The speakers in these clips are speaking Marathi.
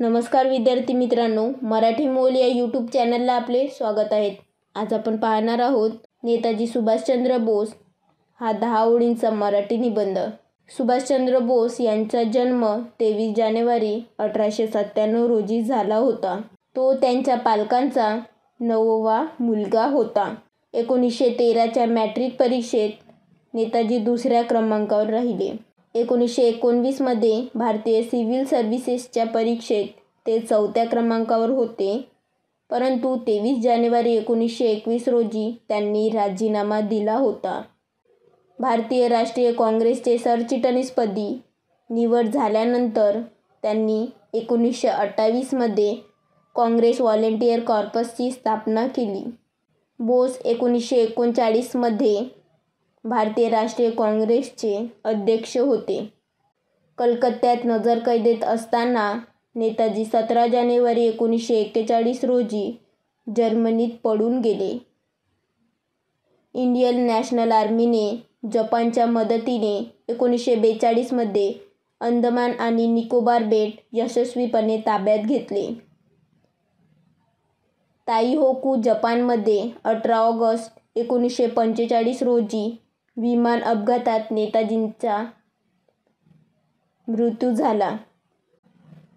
नमस्कार विद्यार्थी मित्रांनो मराठी मोल या यूट्यूब चॅनलला आपले स्वागत आहे आज आपण पाहणार आहोत नेताजी सुभाषचंद्र बोस हा दहा ओळींचा मराठी निबंध सुभाषचंद्र बोस यांचा जन्म तेवीस जानेवारी अठराशे सत्त्याण्णव रोजी झाला होता तो त्यांच्या पालकांचा नववा मुलगा होता एकोणीसशे तेराच्या मॅट्रिक परीक्षेत नेताजी दुसऱ्या क्रमांकावर राहिले एकोणीसशे एकोणवीसमध्ये भारतीय सिव्हिल सर्व्हिसेसच्या परीक्षेत ते चौथ्या क्रमांकावर होते परंतु तेवीस जानेवारी एकोणीसशे एकवीस रोजी त्यांनी राजीनामा दिला होता भारतीय राष्ट्रीय काँग्रेसचे सरचिटणीसपदी निवड झाल्यानंतर त्यांनी एकोणीसशे अठ्ठावीसमध्ये काँग्रेस व्हॉलेंटियर कॉर्पसची स्थापना केली बोस एकोणीसशे एकोणचाळीसमध्ये भारतीय राष्ट्रीय काँग्रेसचे अध्यक्ष होते कलकत्त्यात नजरकैदेत असताना नेताजी सतरा जानेवारी एकोणीसशे एक्केचाळीस रोजी जर्मनीत पडून गेले इंडियन नॅशनल आर्मीने जपानच्या मदतीने एकोणीसशे बेचाळीसमध्ये अंदमान आणि निकोबार बेट यशस्वीपणे ताब्यात घेतले ताईहोकू जपानमध्ये अठरा ऑगस्ट एकोणीसशे पंचेचाळीस रोजी विमान अपघातात नेताजींचा मृत्यू झाला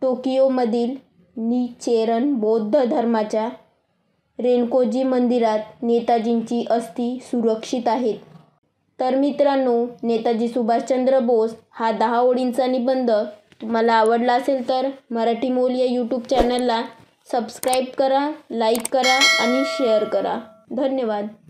टोकियोमधील निचेरन बौद्ध धर्माच्या रेणकोजी मंदिरात नेताजींची अस्थी सुरक्षित आहेत तर मित्रांनो नेताजी सुभाषचंद्र बोस हा दहा ओळींचा निबंध तुम्हाला आवडला असेल तर मराठी मोल या यूट्यूब चॅनलला सबस्क्राईब करा लाईक करा आणि शेअर करा धन्यवाद